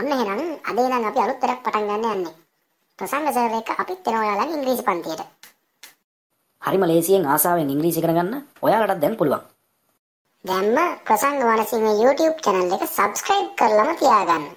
ඔන්න එහෙනම් අද ඉඳන් අපි අලුත් වැඩක් පටන් ගන්න යන්නේ. ප්‍රසංග සර් එක්ක අපිත් එනවා ඔයාලන් ඉංග්‍රීසි පන්තියට. හරිම ලේසියෙන් ආසාවෙන් ඉංග්‍රීසි ඉගෙන ගන්න. ඔයාලටත් දැන් පුළුවන්. දැන්ම ප්‍රසංග වනසිංහ YouTube channel එක subscribe කරලම තියාගන්න.